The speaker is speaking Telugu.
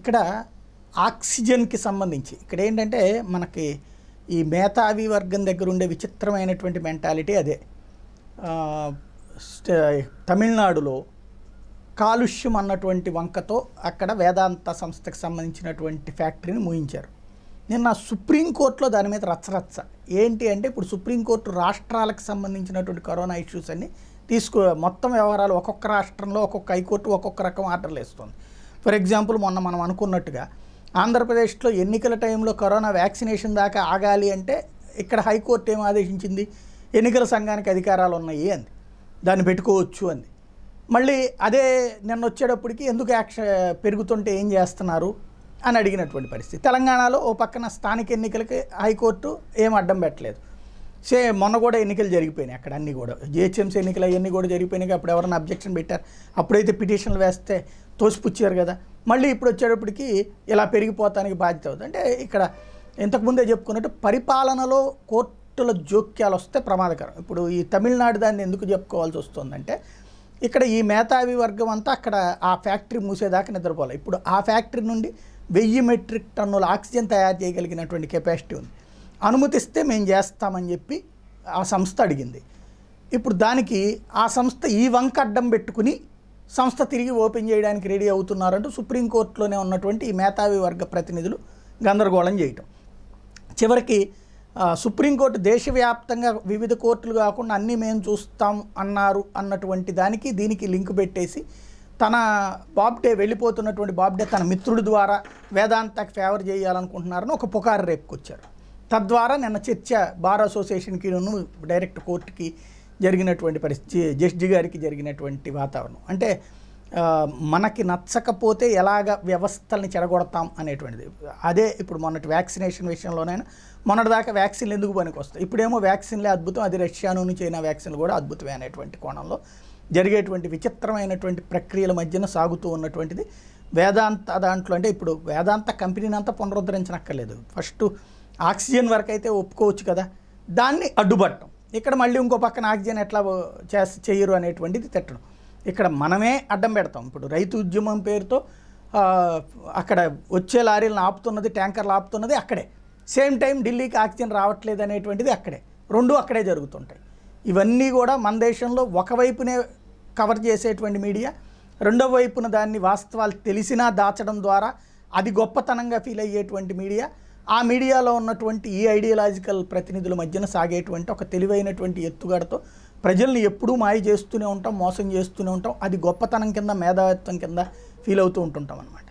ఇక్కడ ఆక్సిజన్కి సంబంధించి ఇక్కడ ఏంటంటే మనకి ఈ మేధావి వర్గం దగ్గర ఉండే విచిత్రమైనటువంటి మెంటాలిటీ అదే తమిళనాడులో కాలుష్యం అన్నటువంటి వంకతో అక్కడ వేదాంత సంస్థకు సంబంధించినటువంటి ఫ్యాక్టరీని మూయించారు నిన్న సుప్రీంకోర్టులో దాని మీద రచ్చరచ్చ ఏంటి అంటే ఇప్పుడు సుప్రీంకోర్టు రాష్ట్రాలకు సంబంధించినటువంటి కరోనా ఇష్యూస్ అన్ని తీసుకో మొత్తం వ్యవహారాలు ఒక్కొక్క రాష్ట్రంలో ఒక్కొక్క హైకోర్టు ఒక్కొక్క రకం ఆర్డర్లు వేస్తుంది ఫర్ ఎగ్జాంపుల్ మొన్న మనం అనుకున్నట్టుగా ఆంధ్రప్రదేశ్లో ఎన్నికల టైంలో కరోనా వ్యాక్సినేషన్ దాకా ఆగాలి అంటే ఇక్కడ హైకోర్టు ఏం ఆదేశించింది ఎన్నికల సంఘానికి అధికారాలు ఉన్నాయి అంది దాన్ని పెట్టుకోవచ్చు అంది మళ్ళీ అదే నిన్న వచ్చేటప్పటికి ఎందుకు యాక్ష పెరుగుతుంటే ఏం చేస్తున్నారు అని అడిగినటువంటి పరిస్థితి తెలంగాణలో ఓ పక్కన స్థానిక ఎన్నికలకి హైకోర్టు ఏం అడ్డం పెట్టలేదు సే మొన్న కూడా ఎన్నికలు జరిగిపోయినాయి అక్కడ అన్నీ కూడా జిహెచ్ఎంసీ ఎన్నికలు అవన్నీ కూడా జరిగిపోయినాయి అప్పుడు ఎవరైనా అబ్జెక్షన్ పెట్టారు అప్పుడైతే పిటిషన్లు వేస్తే తోసిపుచ్చారు కదా మళ్ళీ ఇప్పుడు వచ్చేటప్పటికి ఇలా పెరిగిపోతానికి బాధ్యత అవుతుంది అంటే ఇక్కడ ఇంతకుముందే చెప్పుకున్నట్టు పరిపాలనలో కోర్టుల జోక్యాలు వస్తే ప్రమాదకరం ఇప్పుడు ఈ తమిళనాడు దాన్ని ఎందుకు చెప్పుకోవాల్సి వస్తుందంటే ఇక్కడ ఈ మేధావి వర్గం అంతా అక్కడ ఆ ఫ్యాక్టరీ మూసేదాకా నిద్రపోవాలి ఇప్పుడు ఆ ఫ్యాక్టరీ నుండి వెయ్యి మెట్రిక్ టన్నుల ఆక్సిజన్ తయారు చేయగలిగినటువంటి కెపాసిటీ ఉంది అనుమతిస్తే మేము చేస్తామని చెప్పి ఆ సంస్థ అడిగింది ఇప్పుడు దానికి ఆ సంస్థ ఈ వంక అడ్డం పెట్టుకుని సంస్థ తిరిగి ఓపెన్ చేయడానికి రెడీ అవుతున్నారంటూ సుప్రీంకోర్టులోనే ఉన్నటువంటి ఈ మేధావి వర్గ ప్రతినిధులు గందరగోళం చేయటం చివరికి సుప్రీంకోర్టు దేశవ్యాప్తంగా వివిధ కోర్టులు కాకుండా అన్నీ మేము చూస్తాం అన్నారు అన్నటువంటి దానికి దీనికి లింక్ పెట్టేసి తన బాబ్డే వెళ్ళిపోతున్నటువంటి బాబ్డే తన మిత్రుడి ద్వారా వేదాంతకు ఫేవర్ చేయాలనుకుంటున్నారని ఒక పుకారు రేపుకొచ్చారు తద్వారా నిన్న చర్చ బార్ అసోసియేషన్కి అసోసియేషన్కిను డైరెక్ట్ కోర్టుకి జరిగినటువంటి పరిస్థితి జడ్జి గారికి జరిగినటువంటి వాతావరణం అంటే మనకి నచ్చకపోతే ఎలాగ వ్యవస్థల్ని చెడగొడతాం అనేటువంటిది అదే ఇప్పుడు మొన్నటి వ్యాక్సినేషన్ విషయంలోనైనా మొన్నటిదాకా వ్యాక్సిన్లు ఎందుకు పనికొస్తాయి ఇప్పుడేమో వ్యాక్సిన్లే అద్భుతం అది రష్యాను చైనా వ్యాక్సిన్లు కూడా అద్భుతమే అనేటువంటి కోణంలో జరిగేటువంటి విచిత్రమైనటువంటి ప్రక్రియల మధ్యన సాగుతూ ఉన్నటువంటిది వేదాంత దాంట్లో అంటే ఇప్పుడు వేదాంత కంపెనీని అంతా పునరుద్ధరించనక్కర్లేదు ఫస్ట్ ఆక్సిజన్ వరకు అయితే ఒప్పుకోవచ్చు కదా దాన్ని అడ్డుపట్టం ఇక్కడ మళ్ళీ ఇంకో పక్కన ఆక్సిజన్ ఎట్లా చేసి చేయరు అనేటువంటిది తిట్టడం ఇక్కడ మనమే అడ్డం పెడతాం ఇప్పుడు రైతు ఉద్యమం పేరుతో అక్కడ వచ్చే లారీలను ఆపుతున్నది ట్యాంకర్లు ఆపుతున్నది అక్కడే సేమ్ టైం ఢిల్లీకి ఆక్సిజన్ రావట్లేదు అనేటువంటిది అక్కడే రెండు అక్కడే జరుగుతుంటాయి ఇవన్నీ కూడా మన దేశంలో ఒకవైపునే కవర్ చేసేటువంటి మీడియా రెండవ వైపున దాన్ని వాస్తవాలు తెలిసినా దాచడం ద్వారా అది గొప్పతనంగా ఫీల్ అయ్యేటువంటి మీడియా ఆ మీడియాలో ఉన్నటువంటి ఈ ఐడియాలజికల్ ప్రతినిధుల మధ్యన సాగేటువంటి ఒక తెలివైనటువంటి ఎత్తుగడతో ప్రజల్ని ఎప్పుడూ మాయ చేస్తూనే ఉంటాం మోసం చేస్తూనే ఉంటాం అది గొప్పతనం కింద మేధావిత్వం కింద ఫీల్ అవుతూ ఉంటుంటాం అనమాట